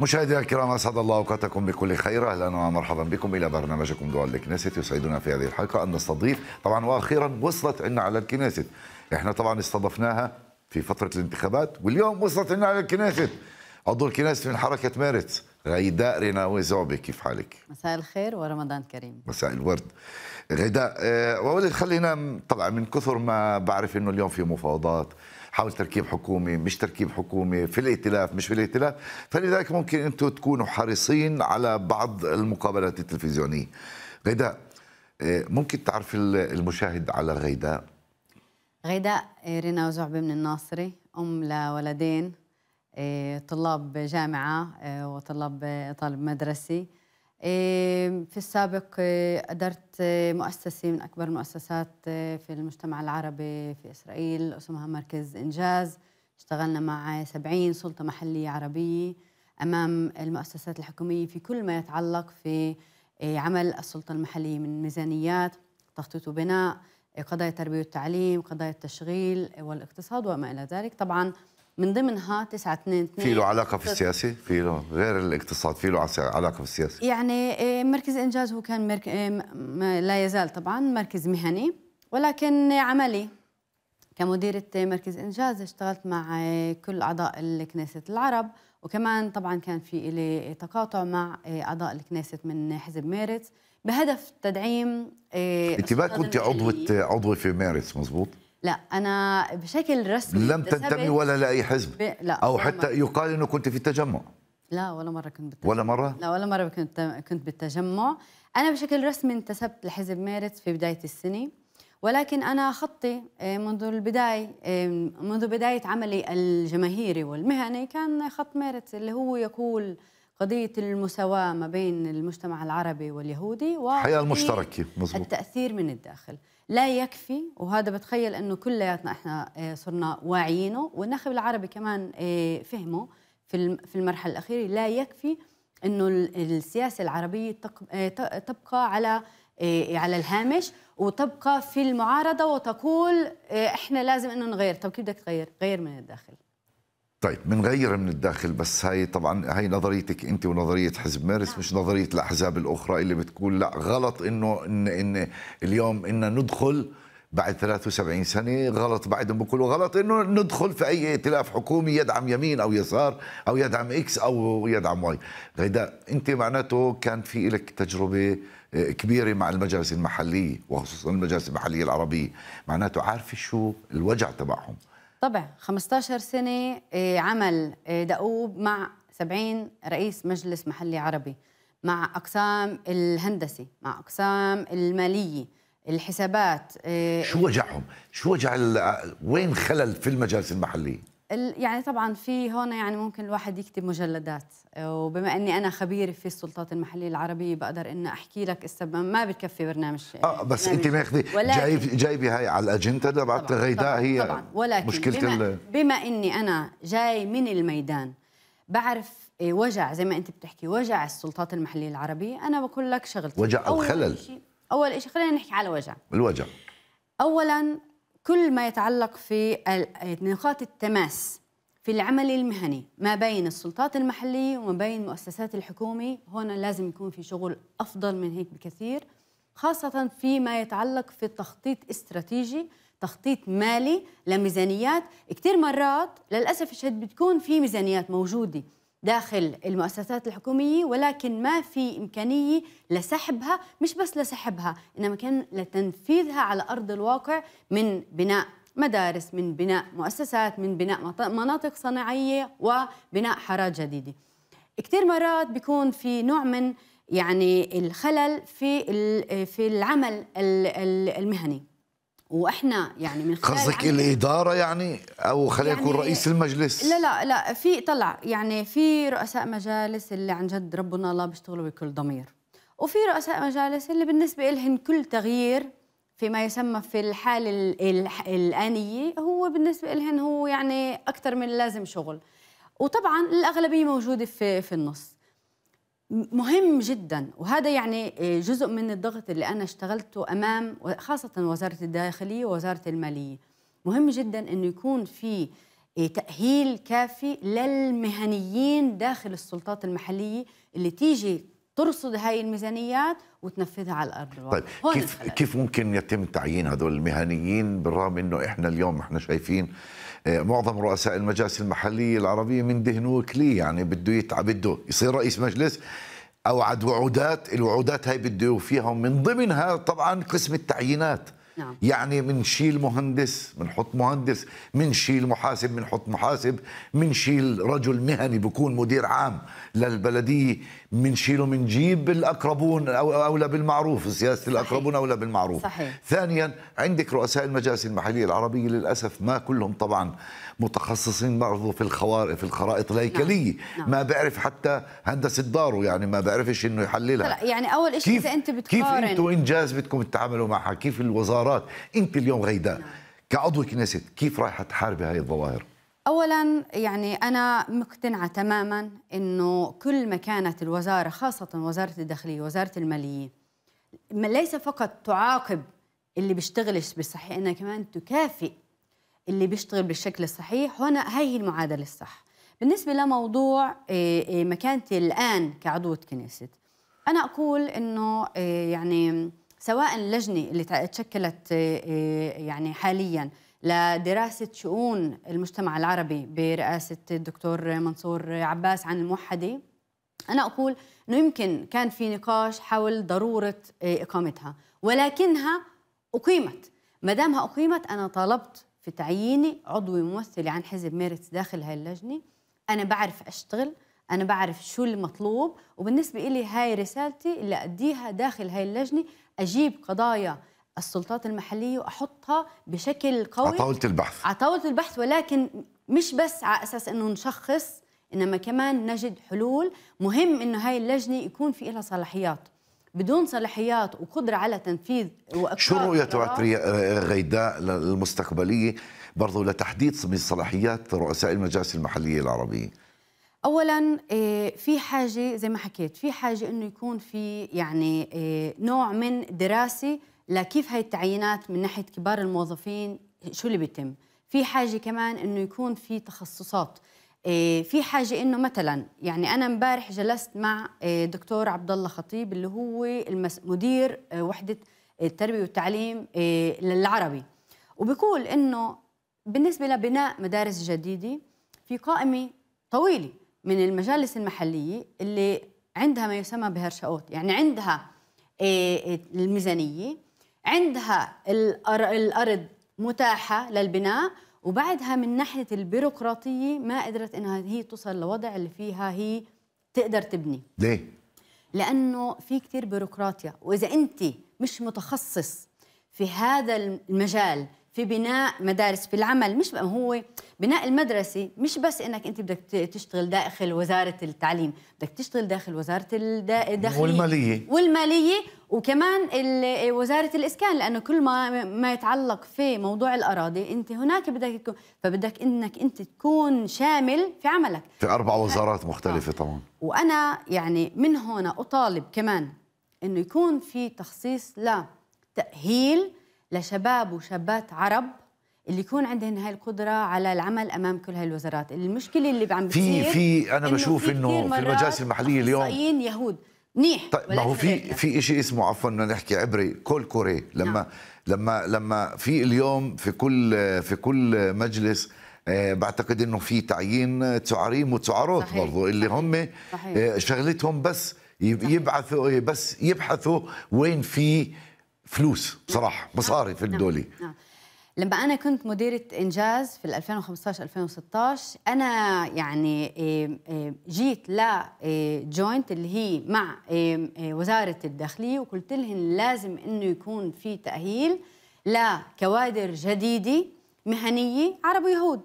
مشاهدينا الكرام اسعد الله اوقاتكم بكل خير اهلا ومرحبا بكم الى برنامجكم دول الكنيست يسعدنا في هذه الحلقه ان نستضيف طبعا واخيرا وصلت عنا على الكنيست احنا طبعا استضفناها في فتره الانتخابات واليوم وصلت عنا على الكنيست عضو الكنيست من حركه ميرتس غيداء رناوي زعبي كيف حالك؟ مساء الخير ورمضان كريم مساء الورد غيداء أه وولد خلينا طبعا من كثر ما بعرف انه اليوم في مفاوضات حول تركيب حكومه مش تركيب حكومه في الائتلاف مش في الائتلاف فلذلك ممكن انتم تكونوا حريصين على بعض المقابلات التلفزيونيه غيداء آه، ممكن تعرف المشاهد على غيداء غيداء آه، رنا وزعبة من الناصري أم لولدين آه، طلاب جامعة وطلاب طالب مدرسي إيه، في السابق أدرت إيه، إيه، مؤسسة من أكبر المؤسسات في المجتمع العربي في إسرائيل اسمها مركز إنجاز اشتغلنا مع سبعين سلطة محلية عربية أمام المؤسسات الحكومية في كل ما يتعلق في عمل السلطة المحلية من ميزانيات تخطيط وبناء قضايا التربية والتعليم قضايا التشغيل والاقتصاد وما إلى ذلك طبعاً من ضمنها 922 في له علاقه في السياسه في له غير الاقتصاد في له علاقه في السياسه يعني آه، مركز انجاز هو كان مرك... آه، لا يزال طبعا مركز مهني ولكن عملي كمديرة مركز إنجاز اشتغلت مع آه، كل أعضاء الكنيسة العرب وكمان طبعا كان في إلي تقاطع مع أعضاء الكنيسة من حزب ميرتس بهدف تدعيم انت ما كنت عضوة عضوة في ميرتس مزبوط؟ لا انا بشكل رسمي لم تنتمي ولا لاي حزب ب... لا او حتى مرة. يقال انه كنت في التجمع لا ولا مره كنت بالتجمع ولا مره لا ولا مره كنت كنت بالتجمع انا بشكل رسمي انتسبت لحزب ميرت في بدايه السنه ولكن انا خطي آه، منذ البدايه آه، منذ بدايه عملي الجماهيري والمهني كان خط ميرت اللي هو يقول قضية المساواة ما بين المجتمع العربي واليهودي والحياة المشتركة مزبوط. التأثير من الداخل لا يكفي وهذا بتخيل انه كلياتنا احنا آه، صرنا واعيينه والناخب العربي كمان آه، فهمه في المرحله الاخيره لا يكفي انه السياسه العربيه آه، تبقى على على الهامش وتبقى في المعارضه وتقول احنا لازم انه نغير طب كيف بدك تغير غير من الداخل طيب بنغير من, من الداخل بس هاي طبعا هاي نظريتك انت ونظريه حزب مارس مش نظريه الاحزاب الاخرى اللي بتقول لا غلط انه ان ان اليوم ان ندخل بعد 73 سنه غلط بعدهم بيقولوا غلط انه ندخل في اي ائتلاف حكومي يدعم يمين او يسار او يدعم اكس او يدعم واي غيداء انت معناته كان في لك تجربه آه، كبيره مع المجالس المحليه وخصوصا المجالس المحليه العربيه معناته عارفه شو الوجع تبعهم طبعا 15 سنة آه، عمل آه، دؤوب مع 70 رئيس مجلس محلي عربي مع أقسام الهندسي مع أقسام المالية الحسابات آه، شو وجعهم؟ شو وجع وين خلل في المجالس المحلية؟ يعني طبعا في هون يعني ممكن الواحد يكتب مجلدات وبما اني انا خبيره في السلطات المحليه العربيه بقدر ان احكي لك هسه ما بكفي برنامج اه بس انت ماخذه جاي جايبه هاي على الاجنده تبعت غيداء هي طبعا ولكن مشكله بما, ال... بما اني انا جاي من الميدان بعرف إيه، وجع زي ما انت بتحكي وجع السلطات المحليه العربيه انا بقول لك شغلتي وجع او خلل اول شيء خلينا نحكي على وجع الوجع اولا كل ما يتعلق في نقاط التماس في العمل المهني ما بين السلطات المحلية وما بين مؤسسات الحكومة هنا لازم يكون في شغل أفضل من هيك بكثير خاصة فيما يتعلق في التخطيط استراتيجي تخطيط مالي لميزانيات كثير مرات للأسف الشديد بتكون في ميزانيات موجودة داخل المؤسسات الحكومية ولكن ما في إمكانية لسحبها مش بس لسحبها إنما كان لتنفيذها على أرض الواقع من بناء مدارس من بناء مؤسسات من بناء مناطق صناعية وبناء حارات جديدة كثير مرات بيكون في نوع من يعني الخلل في في العمل المهني واحنا يعني من خلال قصدك الاداره يعني او خلينا يعني يكون رئيس المجلس لا لا لا في طلع يعني في رؤساء مجالس اللي عن جد ربنا الله بيشتغلوا بكل ضمير وفي رؤساء مجالس اللي بالنسبه لهم كل تغيير فيما يسمى في الحالة الآنية هو بالنسبة لهم هو يعني أكثر من لازم شغل وطبعا الأغلبية موجودة في في النص مهم جدا وهذا يعني آه، جزء من الضغط اللي انا اشتغلته امام خاصه وزاره الداخليه ووزاره الماليه مهم جدا انه يكون في آه، تاهيل كافي للمهنيين داخل السلطات المحليه اللي تيجي ترصد هاي الميزانيات وتنفذها على الارض الواقع طيب كيف الخلال. كيف ممكن يتم تعيين هذول المهنيين بالرغم انه احنا اليوم احنا شايفين آه، معظم رؤساء المجالس المحليه العربيه من دهن وكلي يعني بده يتعب بده يصير رئيس مجلس اوعد وعودات الوعودات هاي بده يوفيها من ضمنها طبعا قسم التعيينات نعم. يعني منشيل مهندس منحط مهندس منشيل محاسب منحط محاسب منشيل رجل مهني بكون مدير عام للبلديه بنشيله من جيب الاقربون او اولى بالمعروف سياسه الاقربون اولى بالمعروف صحيح. ثانيا عندك رؤساء المجالس المحليه العربيه للاسف ما كلهم طبعا متخصصين برضه في الخوارق في الخرائط الهيكليه نعم. نعم. ما بيعرف حتى هندسه داره يعني ما بيعرفش انه يحللها لا يعني اول شيء اذا انت بتقارن كيف أنتوا انجاز بدكم تتعاملوا معها كيف الوزارات انت اليوم غيداء نعم. كعضو كنيست كيف رايحه تحاربي هاي الظواهر اولا يعني انا مقتنعه تماما انه كل ما كانت الوزاره خاصه وزاره الداخليه وزاره الماليه ليس فقط تعاقب اللي بيشتغلش بالصحيح انها كمان تكافئ اللي بيشتغل بالشكل الصحيح هنا هي المعادله الصح بالنسبه لموضوع آه، آه، مكانتي الان كعضوه كنيست انا اقول انه آه، يعني سواء اللجنه اللي تشكلت يعني حاليا لدراسة شؤون المجتمع العربي برئاسة الدكتور منصور عباس عن الموحدة أنا أقول أنه يمكن كان في نقاش حول ضرورة إقامتها ولكنها أقيمت ما دامها أقيمت أنا طالبت في تعييني عضو ممثل عن حزب ميرتس داخل هاي اللجنة أنا بعرف أشتغل أنا بعرف شو المطلوب وبالنسبة إلي هاي رسالتي اللي أديها داخل هاي اللجنة أجيب قضايا السلطات المحليه واحطها بشكل قوي على طاوله البحث على طاوله البحث ولكن مش بس على اساس انه نشخص انما كمان نجد حلول مهم انه هاي اللجنه يكون في لها صلاحيات بدون صلاحيات وقدره على تنفيذ شو رؤيه تبعت غيداء المستقبليه برضه لتحديد صلاحيات رؤساء المجالس المحليه العربيه اولا إيه، في حاجه زي ما حكيت في حاجه انه يكون في يعني إيه، نوع من دراسه لكيف هاي التعيينات من ناحيه كبار الموظفين شو اللي بيتم في حاجه كمان انه يكون في تخصصات إيه، في حاجه انه مثلا يعني انا امبارح جلست مع إيه، دكتور عبد الله خطيب اللي هو المس... مدير إيه، وحده التربيه والتعليم للعربي وبيقول انه بالنسبه لبناء مدارس جديده في قائمه طويله من المجالس المحليه اللي عندها ما يسمى بهرشاوت يعني عندها الميزانيه عندها الارض متاحه للبناء وبعدها من ناحيه البيروقراطيه ما قدرت انها هي توصل لوضع اللي فيها هي تقدر تبني ليه لانه في كثير بيروقراطيا واذا انت مش متخصص في هذا المجال في بناء مدارس في العمل مش هو بناء المدرسه مش بس انك انت بدك تشتغل داخل وزاره التعليم بدك تشتغل داخل وزاره الداخليه والماليه والماليه وكمان وزاره الاسكان لانه كل ما ما يتعلق في موضوع الاراضي انت هناك بدك تكون فبدك انك انت تكون شامل في عملك في اربع وزارات آه. مختلفه طبعا وانا يعني من هون اطالب كمان انه يكون في تخصيص لتاهيل لشباب وشابات عرب اللي يكون عندهم هاي القدره على العمل امام كل هاي الوزارات المشكله اللي عم بتصير في في انا إنه بشوف انه في المجالس المحليه اليوم يهود منيح طيب ما هو في في شيء اسمه عفوا بدنا نحكي عبري كل كوري لما نعم. لما لما في اليوم في كل في كل مجلس آه، بعتقد انه في تعيين تعريم وتعارات برضه اللي صحيح. هم آه، صحيح. شغلتهم بس يبعثوا بس يبحثوا وين في فلوس بصراحه نعم، في نعم، الدولي نعم. لما انا كنت مديره انجاز في 2015 2016 انا يعني آه، آه، جيت لجوينت جوينت آه، اللي هي مع وزاره الداخليه وقلت لهم لازم انه يكون في تاهيل لكوادر جديده مهنيه عرب ويهود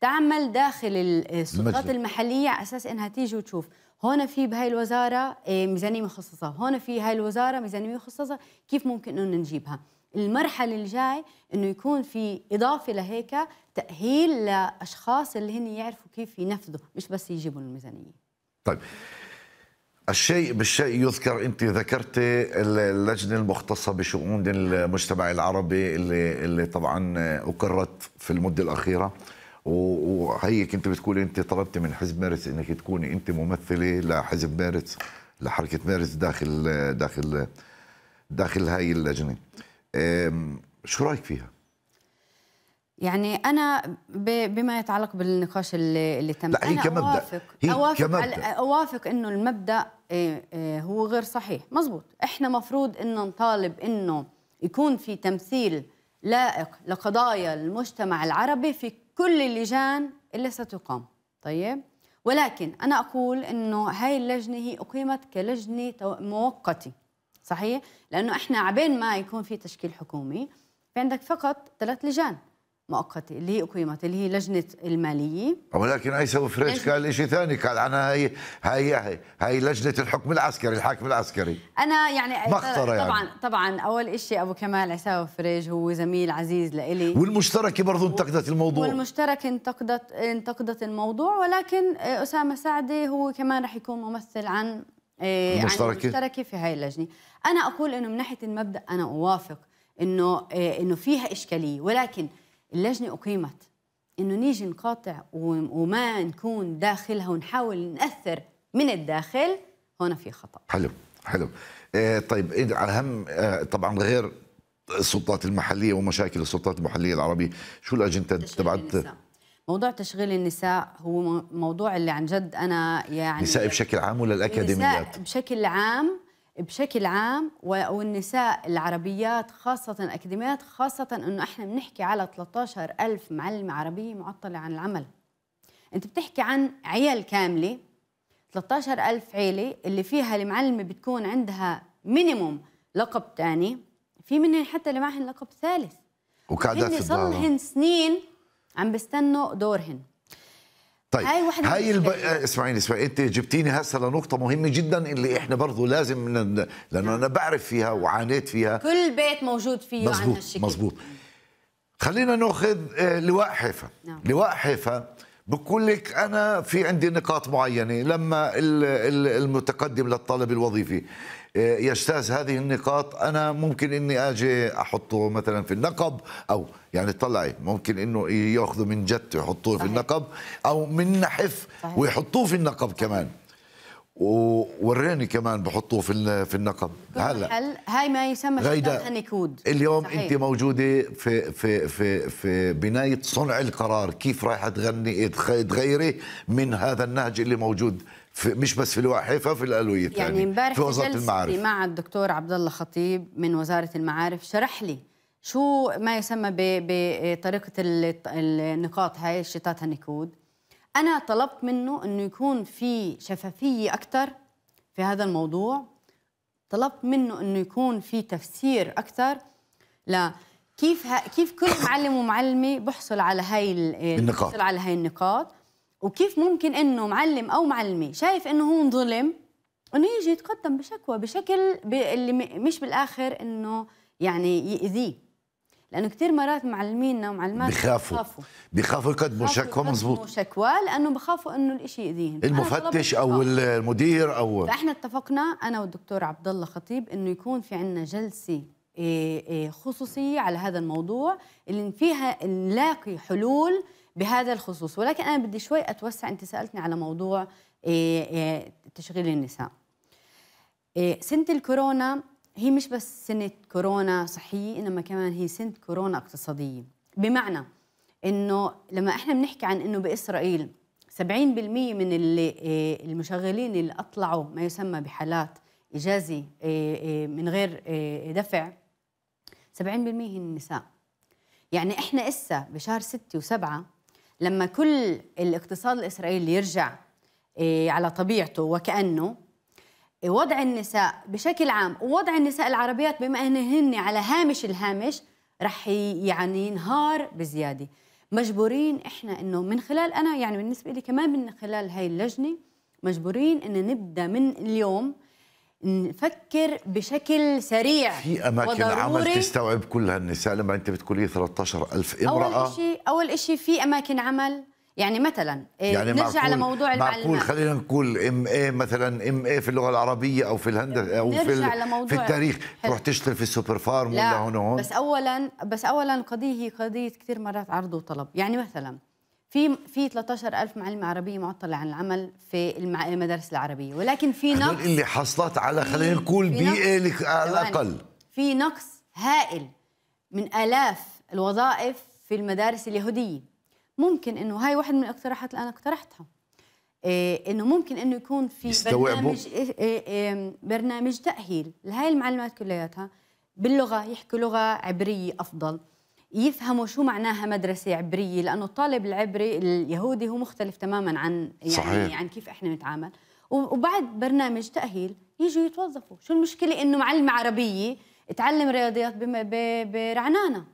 تعمل داخل السلطات المحليه على اساس انها تيجي وتشوف هون في بهاي الوزاره آه، ميزانيه مخصصه هون في هاي الوزاره ميزانيه مخصصه كيف ممكن انه نجيبها المرحلة الجاي انه يكون في اضافة لهيك تأهيل لاشخاص اللي هن يعرفوا كيف ينفذوا مش بس يجيبوا الميزانية. طيب الشيء بالشيء يذكر انت ذكرت اللجنه المختصه بشؤون المجتمع العربي اللي اللي طبعا اقرت في المده الاخيره وهيك انت بتقول انت طلبت من حزب مارس انك تكوني انت ممثله لحزب مارس لحركه مارس داخل داخل داخل هاي اللجنه شو رايك فيها يعني انا بما يتعلق بالنقاش اللي, اللي تم لا هي أنا كمبدأ أوافق هي أوافق, كمبدأ. أوافق إنه المبدأ آه، آه، هو غير صحيح مزبوط إحنا مفروض إنه نطالب إنه يكون في تمثيل لائق لقضايا المجتمع العربي في كل اللجان اللي ستقام طيب ولكن أنا أقول أنه هاي اللجنة هي أقيمت كلجنة مؤقتة صحيح؟ لأنه إحنا عبين ما يكون في تشكيل حكومي في عندك فقط ثلاث لجان مؤقته اللي هي اقيمت اللي هي لجنه الماليه ولكن ايسا فريش قال شيء ثاني قال عنها هي هي هي, هي لجنه الحكم العسكري الحاكم العسكري انا يعني مخطره طبعا يعني. طبعا اول شيء ابو كمال عساوي فريج هو زميل عزيز لإلي والمشتركه برضه انتقدت الموضوع والمشتركه انتقدت انتقدت الموضوع ولكن آه، اسامه سعدي هو كمان رح يكون ممثل آه، عن المشتركه المشتركه في هاي اللجنه انا اقول انه من ناحيه المبدا انا اوافق انه آه، انه فيها اشكاليه ولكن اللجنة أقيمت إنه نيجي نقاطع وما نكون داخلها ونحاول نأثر من الداخل هنا في خطأ حلو حلو آه، طيب أهم آه، طبعا غير السلطات المحلية ومشاكل السلطات المحلية العربية شو الأجندة تبعت موضوع تشغيل النساء هو موضوع اللي عن جد أنا يعني نساء بشكل عام ولا الأكاديميات؟ نساء بشكل عام بشكل عام والنساء العربيات خاصة أكاديميات خاصة أنه إحنا بنحكي على 13 ألف معلمة عربية معطلة عن العمل أنت بتحكي عن عيال كاملة 13 ألف عيلة اللي فيها المعلمة بتكون عندها مينيموم لقب ثاني في منهم حتى اللي معهن لقب ثالث وقاعدة في صار سنين عم بستنوا دورهن طيب هاي, واحدة هاي الب... اسمعيني اسمعي انت جبتيني هسه لنقطة مهمة جدا اللي احنا برضه لازم ن... لانه انا بعرف فيها وعانيت فيها كل بيت موجود فيه مزبوط عن هالشكل مزبوط خلينا ناخذ آه، لواء حيفا نعم. لواء حيفا بقول لك انا في عندي نقاط معينه لما المتقدم للطالب الوظيفي يجتاز هذه النقاط انا ممكن اني اجي احطه مثلا في النقب او يعني طلعي ممكن انه ياخذوا من جت يحطوه في النقب او من نحف ويحطوه في النقب كمان ووريني كمان بحطوه في في النقب هلا هل هاي ما يسمى غيدا نكود اليوم صحيح. انت موجوده في في في في بنايه صنع القرار كيف رايحه تغني تغيري من هذا النهج اللي موجود في مش بس في الوحيفه في الالويه يعني امبارح في وزاره المعارف مع الدكتور عبد الله خطيب من وزاره المعارف شرح لي شو ما يسمى بطريقه النقاط هاي الشتات النكود انا طلبت منه انه يكون في شفافيه اكثر في هذا الموضوع طلبت منه انه يكون في تفسير اكثر ل كيف كيف كل معلم ومعلمه بحصل على هاي النقاط بحصل على هاي النقاط وكيف ممكن انه معلم او معلمه شايف انه هو انظلم انه يجي يتقدم بشكوى بشكل اللي مش بالاخر انه يعني ياذيه لانه كثير مرات معلمينا ومعلماتنا بخافوا بخافوا يقدموا شكوى مزبوط شكوى لانه بخافوا انه الشيء يأذيهم المفتش او المدير او فاحنا اتفقنا انا والدكتور عبد الله خطيب انه يكون في عندنا جلسه إيه، إيه، خصوصيه على هذا الموضوع اللي فيها نلاقي حلول بهذا الخصوص ولكن أنا بدي شوي أتوسع أنت سألتني على موضوع إيه، إيه، تشغيل النساء إيه، سنة الكورونا هي مش بس سنة كورونا صحية إنما كمان هي سنة كورونا اقتصادية بمعنى إنه لما إحنا بنحكي عن إنه بإسرائيل 70% من اللي المشغلين اللي أطلعوا ما يسمى بحالات إجازة من غير دفع 70% هي النساء يعني إحنا إسا بشهر 6 و7 لما كل الاقتصاد الإسرائيلي يرجع إيه، على طبيعته وكأنه إيه، وضع النساء بشكل عام ووضع النساء العربيات بما أنهن على هامش الهامش رح يعني ينهار بزيادة مجبورين إحنا أنه من خلال أنا يعني بالنسبة لي كمان من خلال هاي اللجنة مجبورين أن نبدأ من اليوم نفكر بشكل سريع في اماكن عمل تستوعب كل هالنساء لما انت بتقولي 13000 امراه اول شيء اول شيء في اماكن عمل يعني مثلا إيه، يعني نرجع لموضوع المعلمات معقول خلينا نقول ام اي مثلا ام اي في اللغه العربيه او في الهندسه او في, في التاريخ تروح تشتغل في السوبر فارم ولا هون وهون بس اولا بس اولا القضيه هي قضيه كثير مرات عرض وطلب يعني مثلا في في 13000 معلم عربيه معطله عن العمل في المدارس العربيه ولكن في نقص اللي حصلت على خلينا نقول بيئه على الاقل في نقص هائل من الاف الوظائف في المدارس اليهوديه ممكن انه هاي واحد من الاقتراحات اللي انا اقترحتها إيه انه ممكن انه يكون في برنامج إيه،, إيه إيه برنامج تاهيل لهي المعلمات كلياتها باللغه يحكوا لغه عبريه افضل يفهموا شو معناها مدرسة عبرية لأنه الطالب العبري اليهودي هو مختلف تماما عن يعني صحيح. عن كيف إحنا نتعامل وبعد برنامج تأهيل يجوا يتوظفوا شو المشكلة إنه معلمة عربية تعلم رياضيات برعنانة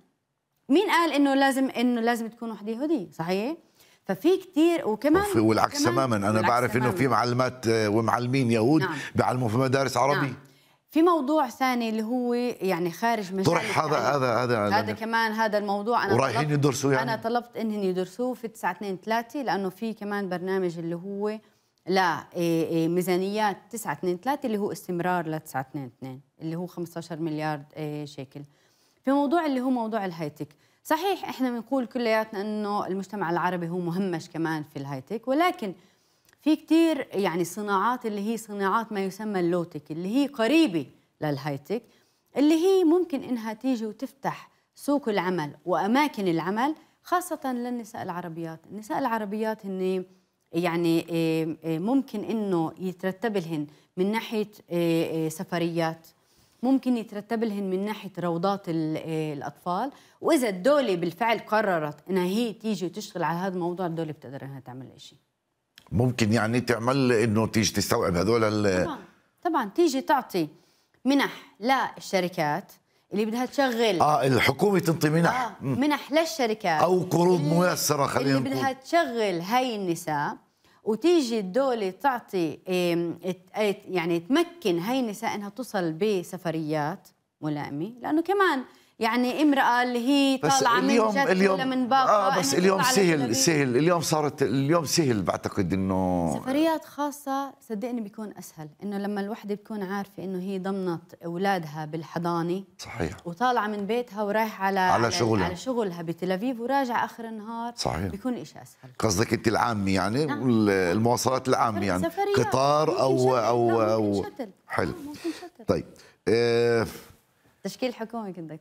مين قال إنه لازم إنه لازم تكون وحدة يهودية صحيح؟ ففي كثير وكمان والعكس تماما انا بعرف انه في معلمات آه، ومعلمين يهود نعم. بيعلموا في مدارس عربي نعم. في موضوع ثاني اللي هو يعني خارج مجال طرح هذا هذا هذا هذا كمان هذا الموضوع انا ورايحين يدرسوا يعني انا طلبت انهم يدرسوه في 9 2 3 لانه في كمان برنامج اللي هو لا إيه، إيه، ميزانيات 9 2 3 اللي هو استمرار ل 9 2 2 اللي هو 15 مليار إيه، شيكل في موضوع اللي هو موضوع الهايتك صحيح احنا بنقول كلياتنا انه المجتمع العربي هو مهمش كمان في الهايتك ولكن في كثير يعني صناعات اللي هي صناعات ما يسمى اللوتك اللي هي قريبه للهايتك اللي هي ممكن انها تيجي وتفتح سوق العمل واماكن العمل خاصه للنساء العربيات، النساء العربيات هن يعني آه، آه، ممكن انه يترتب لهن من ناحيه آه، سفريات ممكن يترتب لهن من ناحيه روضات الاطفال واذا الدوله بالفعل قررت انها هي تيجي وتشتغل على هذا الموضوع الدوله بتقدر انها تعمل شيء ممكن يعني تعمل انه تيجي تستوعب هذول طبعا طبعا تيجي تعطي منح للشركات اللي بدها تشغل اه الحكومه تنطي منح آه منح للشركات او قروض ميسره خلينا نقول اللي بدها تشغل هاي النساء وتيجي الدوله تعطي يعني تمكن هاي النساء انها توصل بسفريات ملائمه لانه كمان يعني امراه اللي هي طالعه من جد اليوم ولا من باقه اه بس اليوم سهل سهل اليوم صارت اليوم سهل بعتقد انه سفريات خاصه صدقني بيكون اسهل انه لما الوحده بتكون عارفه انه هي ضمنت اولادها بالحضانه صحيح وطالعه من بيتها ورايحه على على شغلها على شغلها بتل ابيب وراجعه اخر النهار صحيح بيكون شيء اسهل قصدك انت العامة يعني نعم. المواصلات العامه يعني سفريات. قطار او او او, أو حلو آه، طيب آه تشكيل حكومي كنت بدك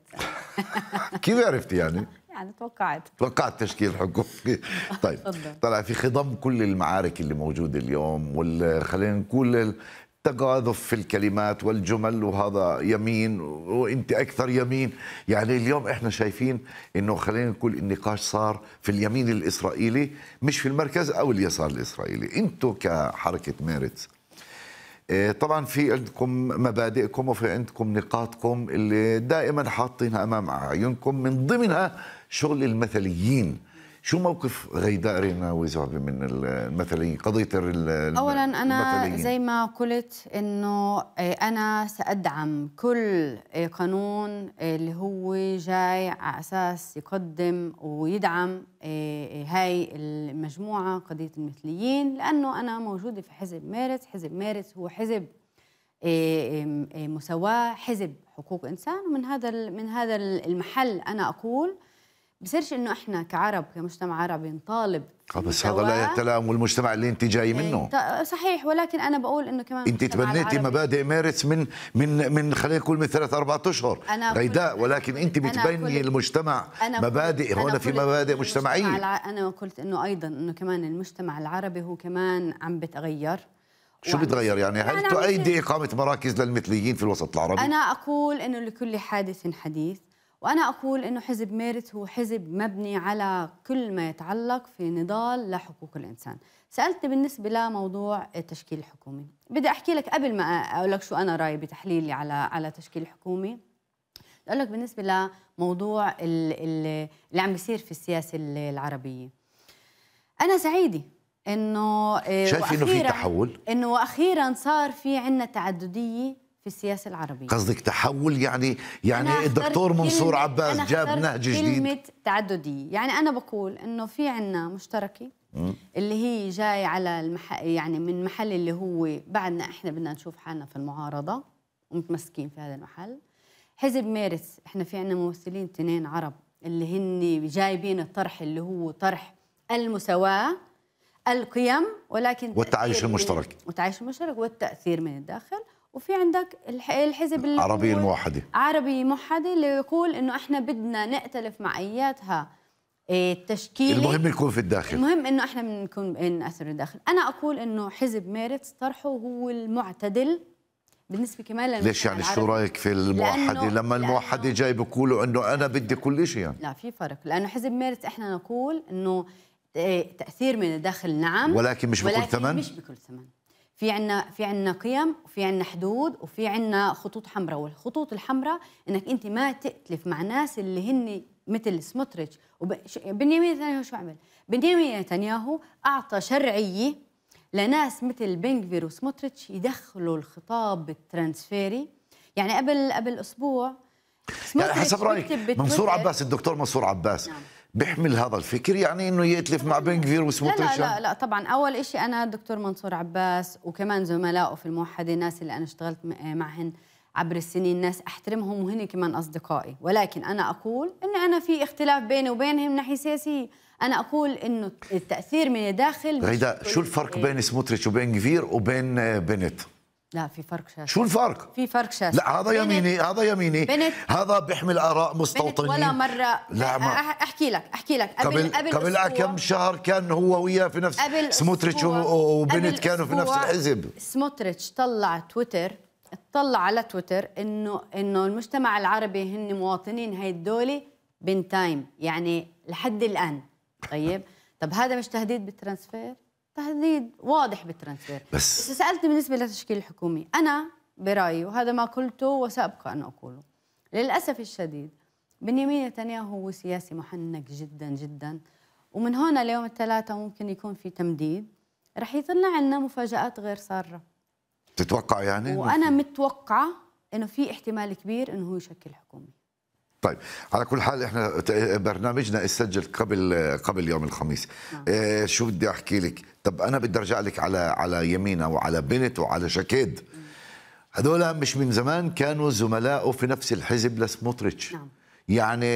كيف عرفتي يعني؟ يعني توقعت توقعت تشكيل حكومي طيب طلع في خضم كل المعارك اللي موجوده اليوم وال خلينا نقول التقاذف في الكلمات والجمل وهذا يمين وانت اكثر يمين يعني اليوم احنا شايفين انه خلينا نقول النقاش صار في اليمين الاسرائيلي مش في المركز او اليسار الاسرائيلي انتم كحركه ميرتس إيه، طبعا في عندكم مبادئكم وفي عندكم نقاطكم اللي دائما حاطينها امام اعينكم من ضمنها شغل المثليين شو موقف غيداء ريناوي زعبي من المثليين قضية أولا أنا زي ما قلت أنه آه، أنا سأدعم كل آه، قانون آه، اللي هو جاي على أساس يقدم ويدعم هاي المجموعة قضية المثليين لأنه أنا موجودة في حزب مارس حزب مارس هو حزب مساواة حزب حقوق إنسان ومن هذا من هذا المحل أنا أقول بصيرش انه احنا كعرب كمجتمع عربي نطالب آه، بس هذا لا يتلائم والمجتمع اللي انت جاي إيه، منه صحيح ولكن انا بقول انه كمان انت تبنيتي مبادئ مارس من من من خلينا نقول من ثلاث اربع اشهر غيداء ولكن انت بتبني المجتمع أنا مبادئ هون في مبادئ مجتمعيه انا قلت انه ايضا انه كمان المجتمع العربي هو كمان عم بتغير شو يعني بتغير يعني هل يعني تؤيدي اقامه مراكز للمثليين في الوسط العربي؟ انا اقول انه لكل حادث حديث وأنا أقول أنه حزب ميرت هو حزب مبني على كل ما يتعلق في نضال لحقوق الإنسان سألتني بالنسبة لموضوع التشكيل الحكومي بدي أحكي لك قبل ما أقول لك شو أنا رأيي بتحليلي على على تشكيل الحكومي أقول لك بالنسبة لموضوع اللي عم بيصير في السياسة العربية أنا سعيدة انه آه، شايف انه في تحول انه واخيرا صار في عندنا تعدديه في السياسه العربيه قصدك تحول يعني يعني الدكتور منصور عباس جاب نهج جديد كلمه تعدديه يعني انا بقول انه في عنا مشتركه اللي هي جاي على المح... يعني من محل اللي هو بعدنا احنا بدنا نشوف حالنا في المعارضه ومتمسكين في هذا المحل حزب مارس احنا في عنا ممثلين اثنين عرب اللي هن جايبين الطرح اللي هو طرح المساواه القيم ولكن والتعايش المشترك والتعايش المشترك والتاثير من الداخل وفي عندك الحزب العربية الموحدة عربي موحدة اللي يقول انه احنا بدنا نأتلف مع اياتها إيه، التشكيل المهم يكون في الداخل المهم انه احنا بنكون نأثر الداخل انا اقول انه حزب ميرتس طرحه هو المعتدل بالنسبه كمان ليش يعني شو رايك في الموحده لما الموحده جاي بيقولوا انه انا بدي كل شيء يعني. لا في فرق لانه حزب ميرت احنا نقول انه إيه، تاثير من الداخل نعم ولكن مش بكل ثمن مش بكل ثمن في عنا في عنا قيم وفي عنا حدود وفي عنا خطوط حمراء والخطوط الحمراء انك انت ما تأتلف مع ناس اللي هن مثل سموتريتش وبنيامين نتنياهو شو عمل؟ بنيامين نتنياهو اعطى شرعيه لناس مثل بنكفير وسموتريتش يدخلوا الخطاب الترانسفيري يعني قبل قبل اسبوع يعني حسب رايك منصور عباس الدكتور منصور عباس نعم. بيحمل هذا الفكر يعني انه يأتلف مع بن كفير لا, لا لا لا طبعا اول شيء انا الدكتور منصور عباس وكمان زملائه في الموحده الناس اللي انا اشتغلت آه، معهن عبر السنين ناس احترمهم وهن كمان اصدقائي ولكن انا اقول ان انا في اختلاف بيني وبينهم من ناحيه سياسيه انا اقول انه التاثير من الداخل غيدا شو الفرق بين سموتريتش وبين كفير آه، وبين بنت لا في فرق شاسع شو الفرق؟ في فرق شاسع لا هذا يميني هذا يميني بنت هذا بيحمل اراء مستوطنين ولا مره لا ما احكي لك احكي لك قبل قبل, قبل, كم شهر كان هو وياه في نفس قبل سموتريتش وبنت كانوا في نفس الحزب سموتريتش طلع تويتر طلع على تويتر انه انه المجتمع العربي هن مواطنين هاي الدوله بنتايم يعني لحد الان طيب طب هذا مش تهديد بالترانسفير؟ تهديد واضح بالترانسفير بس سالتني سألت بالنسبة للتشكيل الحكومي أنا برأيي وهذا ما قلته وسأبقى أن أقوله للأسف الشديد بنيامين نتنياهو هو سياسي محنك جدا جدا ومن هنا ليوم الثلاثاء ممكن يكون في تمديد رح يطلع لنا مفاجآت غير سارة تتوقع يعني؟ وأنا متوقعة إنه في احتمال كبير إنه هو يشكل حكومة طيب على كل حال احنا برنامجنا اسجل قبل قبل يوم الخميس نعم. اه شو بدي احكي لك طب انا بدي ارجع لك على على يمينه وعلى بنت وعلى شكيد هذول مش من زمان كانوا زملائه في نفس الحزب لسموتريتش نعم. يعني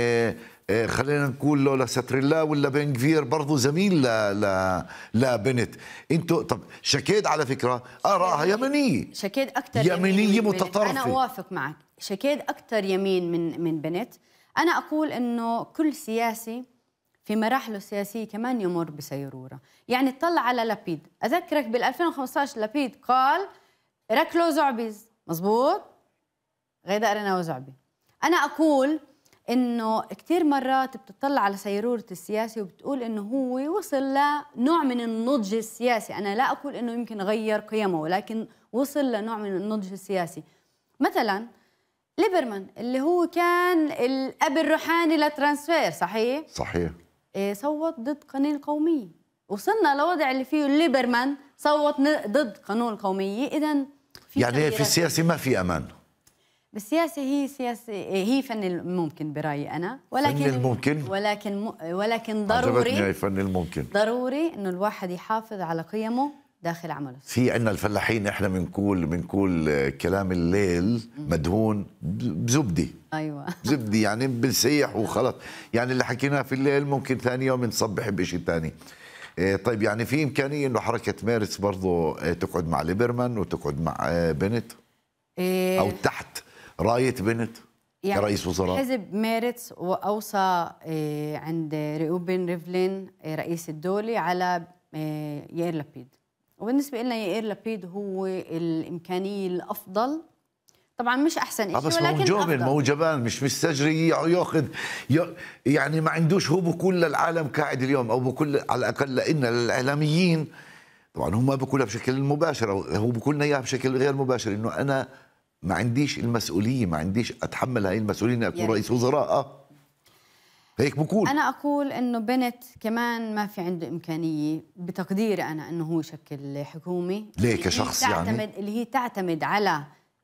آه، خلينا نقول له لستر الله ولا بنغفير برضه زميل ل ل لبنت انتوا طب شكيد على فكره اراها آه، يعني يمنيه شكيد اكثر يمينيه يمين متطرفه انا اوافق معك شكيد اكثر يمين من من بنت انا اقول انه كل سياسي في مراحله السياسية كمان يمر بسيرورة يعني اطلع على لابيد أذكرك بال2015 لابيد قال ركلو زعبيز مزبوط غيدا أرنا وزعبي أنا أقول انه كثير مرات بتطلع على سيروره السياسي وبتقول انه هو وصل لنوع من النضج السياسي، انا لا اقول انه يمكن غير قيمه ولكن وصل لنوع من النضج السياسي. مثلا ليبرمان اللي هو كان الاب الروحاني لترانسفير صحيح؟ صحيح إيه، صوت ضد قانون القومية وصلنا لوضع اللي فيه الليبرمان صوت ضد قانون القومية إذا يعني في السياسة ما في أمان بالسياسه هي سياسه هي فن الممكن برايي انا ولكن فن الممكن ولكن ولكن ضروري فن الممكن ضروري انه الواحد يحافظ على قيمه داخل عمله في عندنا الفلاحين احنا بنقول بنقول كلام الليل مدهون بزبده ايوه بزبده يعني بنسيح وخلص يعني اللي حكيناه في الليل ممكن ثاني يوم نصبح بشيء ثاني إيه، طيب يعني في امكانيه انه حركه ميرس برضه إيه، تقعد مع ليبرمان وتقعد مع إيه، بنت إيه او تحت رايه بنت يعني كرئيس وزراء حزب ميرتس واوصى عند ريوبن ريفلين رئيس الدولة على يير لابيد وبالنسبه لنا يائر لابيد هو الامكانيه الافضل طبعا مش احسن آه، شيء بس ولكن جبن ما هو جبان مش مستجري ياخذ يعني ما عندوش هو بكل العالم قاعد اليوم او بكل على الاقل لان الاعلاميين طبعا هو ما بقولها بشكل مباشر هو بقول لنا اياها بشكل غير مباشر انه انا ما عنديش المسؤوليه ما عنديش اتحمل هاي المسؤوليه اني اكون يعني. رئيس وزراء هيك بقول انا اقول انه بنت كمان ما في عنده امكانيه بتقديري انا انه هو يشكل حكومه ليه كشخص يعني؟ تعتمد يعني اللي هي تعتمد على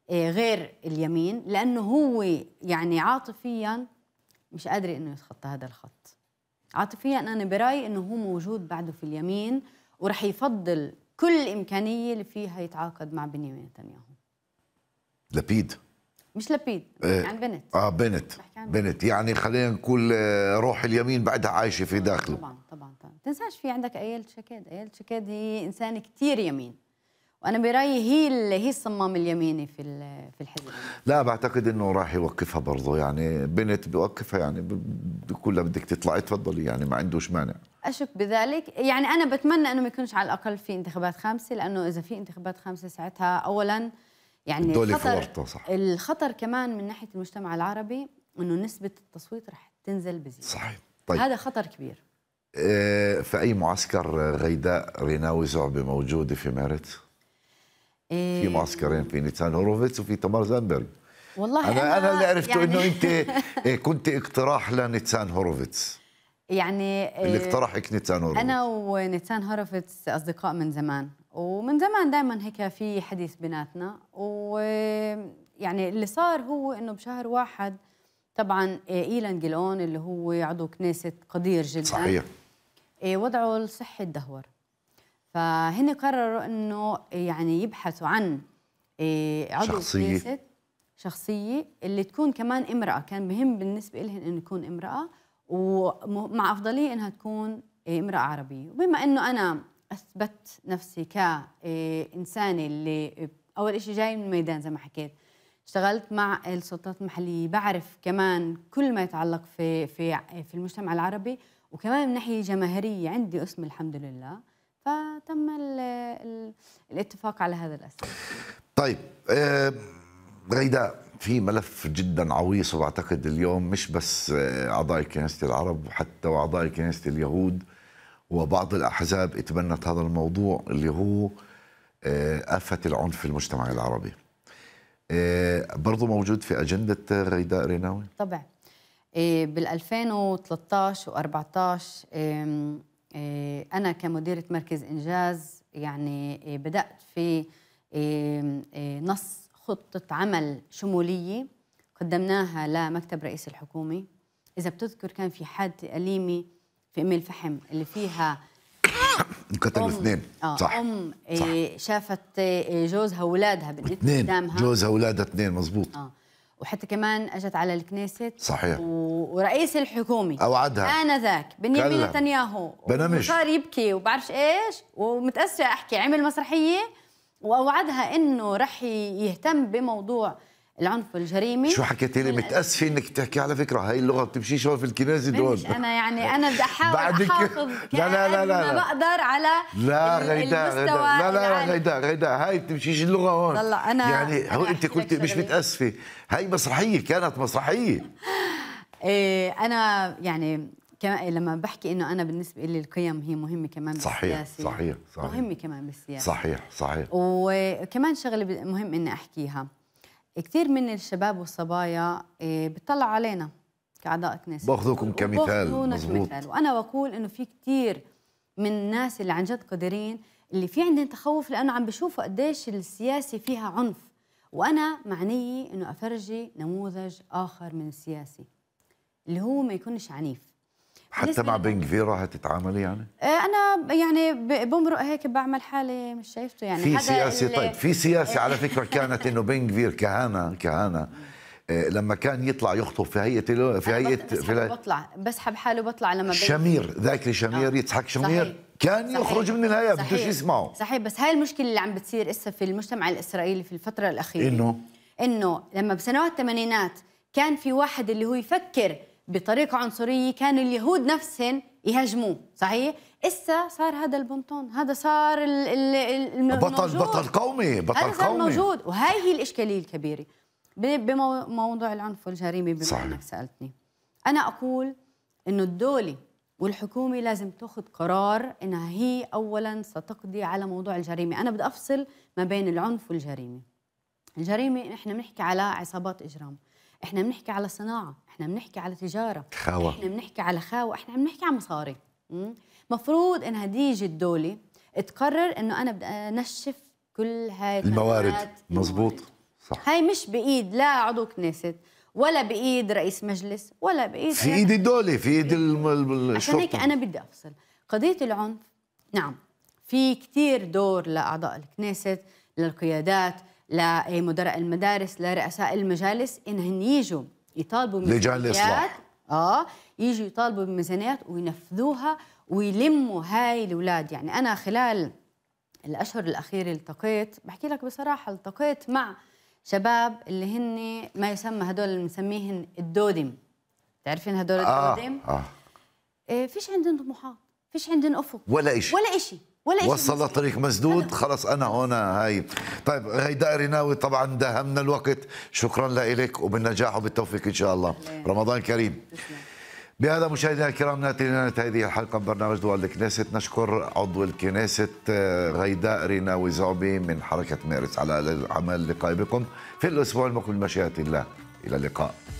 آه، غير اليمين لانه هو يعني عاطفيا مش قادر انه يتخطى هذا الخط عاطفيا انا برايي انه هو موجود بعده في اليمين ورح يفضل كل امكانيه اللي فيها يتعاقد مع بنيامين نتنياهو لبيد مش لبيد آه عن يعني بنت اه بنت بنت يعني خلينا نقول آه، روح اليمين بعدها عايشه في داخله طبعا طبعا طبعا تنساش في عندك ايال شكاد ايال شكاد هي انسان كثير يمين وانا برايي هي هي الصمام اليميني في في الحزب لا بعتقد انه راح يوقفها برضه يعني بنت بيوقفها يعني بقول لها بدك تطلعي تفضلي يعني ما عندوش مانع اشك بذلك يعني انا بتمنى انه ما يكونش على الاقل في انتخابات خامسه لانه اذا في انتخابات خامسه ساعتها اولا يعني الخطر صح الخطر كمان من ناحيه المجتمع العربي انه نسبه التصويت رح تنزل بزياده صحيح طيب هذا خطر كبير إيه في اي معسكر غيداء ريناوي زعبي موجوده في ميرت؟ إيه في معسكرين في نيتان هوروفيتس وفي تمار زنبرج والله انا انا اللي عرفته يعني انه انت إيه، كنت اقتراح لنيتان هوروفيتس يعني آه، اللي اقترحك نيتان هوروفيتس انا ونيتان هوروفيتس اصدقاء من زمان ومن زمان دائما هيك في حديث بيناتنا ويعني اللي صار هو انه بشهر واحد طبعا آه، ايلان جيلون اللي هو عضو كنيسه قدير جدا صحيح آه، وضعه الصحي تدهور فهن قرروا انه يعني يبحثوا عن آه، عضو شخصية. كنيسه شخصيه اللي تكون كمان امراه كان مهم بالنسبه لهم انه يكون امراه ومع افضليه انها تكون امراه عربيه وبما انه انا اثبت نفسي كانسانه اللي اول شيء جاي من الميدان زي ما حكيت اشتغلت مع السلطات المحليه بعرف كمان كل ما يتعلق في في في المجتمع العربي وكمان من ناحيه جماهيريه عندي اسم الحمد لله فتم الـ الـ الاتفاق على هذا الاسم طيب آه غيداء في ملف جدا عويص واعتقد اليوم مش بس آه، اعضاء كنيسه العرب وحتى اعضاء كنيسه اليهود وبعض الأحزاب اتبنت هذا الموضوع اللي هو آه، آفة العنف في المجتمع العربي آه، برضو موجود في أجندة غيداء ريناوي طبعا بال 2013 و14 أنا كمديرة مركز إنجاز يعني آه، بدأت في نص خطة عمل شمولية قدمناها لمكتب رئيس الحكومة إذا بتذكر كان في حادث أليمي في ام الفحم اللي فيها انقتلوا اثنين آه، صح ام إيه، صح. شافت إيه، جوزها واولادها اثنين قدامها جوزها واولادها اثنين مزبوط اه وحتى كمان اجت على الكنيسة صحيح و... ورئيس الحكومة اوعدها انا ذاك بنيامين نتنياهو بنمش صار يبكي وبعرفش ايش ومتأسفة احكي عمل مسرحية واوعدها انه رح يهتم بموضوع العنف والجريمه شو حكيتي لي متاسفه انك تحكي على فكره هاي اللغه بتمشيش هون في الكنيسه دول انا يعني انا بدي احاول احافظ لا لا لا لا ما بقدر على لا غيدا لا لا غيدا غيدا هاي بتمشيش اللغه هون لا انا يعني هو انت قلتي مش متاسفه هاي مسرحيه كانت مسرحيه إيه انا يعني كما إيه، لما بحكي انه انا بالنسبه لي القيم هي مهمه كمان صحيح بالسياسه صحيح صحيح مهمه كمان بالسياسه صحيح صحيح وكمان شغله مهم اني احكيها كثير من الشباب والصبايا آه، بتطلع علينا كاعضاء كنيسه باخذوكم كمثال مضبوط وانا بقول انه في كثير من الناس اللي عن جد قادرين اللي في عندهم تخوف لانه عم بشوفوا قديش السياسه فيها عنف وانا معنيه انه افرجي نموذج اخر من السياسي اللي هو ما يكونش عنيف حتى مع راح هتتعاملي يعني؟ آه، انا يعني بمرق هيك بعمل حالي مش شايفته يعني في سياسي اللي... طيب في سياسي على فكره كانت انه بنكفير كهانه كهانه آه، لما كان يطلع يخطب في هيئه في هيئه في بطلع بسحب حاله بطلع لما شمير ذاكري شمير آه. يضحك شمير صحيح. كان صحيح. يخرج من الهيئه بدوش يسمعه صحيح بس هاي المشكله اللي عم بتصير هسه في المجتمع الاسرائيلي في الفتره الاخيره انه انه لما بسنوات الثمانينات كان في واحد اللي هو يفكر بطريقه عنصريه كان اليهود نفسهم يهاجموه صحيح اسا صار هذا البنطون هذا صار ال ال ال بطل بطل قومي بطل هذا قومي موجود وهي هي الاشكاليه الكبيره بموضوع العنف والجريمه بما انك سالتني انا اقول انه الدوله والحكومه لازم تاخذ قرار انها هي اولا ستقضي على موضوع الجريمه انا بدي افصل ما بين العنف والجريمه الجريمه نحن بنحكي على عصابات اجرام احنا بنحكي على صناعه احنا بنحكي على تجاره خاوة. احنا بنحكي على خاوه احنا بنحكي على مصاري مفروض انها تيجي الدوله تقرر انه انا بدي انشف كل هاي الموارد مزبوط صح هاي مش بايد لا عضو كنيست ولا بايد رئيس مجلس ولا بايد في ايد الدوله في ايد الشرطه عشان هيك انا بدي افصل قضيه العنف نعم في كثير دور لاعضاء الكنيست للقيادات لمدراء إيه، المدارس لرؤساء المجالس انهم يجوا يطالبوا بميزانيات اه يجوا يطالبوا بميزانيات وينفذوها ويلموا هاي الاولاد يعني انا خلال الاشهر الاخيره التقيت بحكي لك بصراحه التقيت مع شباب اللي هن ما يسمى هدول اللي بنسميهن الدودم تعرفين هدول آه الدودم؟ اه, آه. فيش عندهم طموحات فيش عندهم افق ولا شيء ولا شيء ولا وصل طريق مسدود خلص انا هنا هاي طيب هيداء رناوي طبعا داهمنا الوقت شكرا لك وبالنجاح وبالتوفيق ان شاء الله رمضان كريم بهذا مشاهدينا الكرام ناتي لنهايه هذه الحلقه من برنامج دول الكنيسة نشكر عضو الكنيسة آه، غيداء رناوي زعبي من حركة مارس على العمل لقاء بكم في الأسبوع المقبل مشيئة الله إلى اللقاء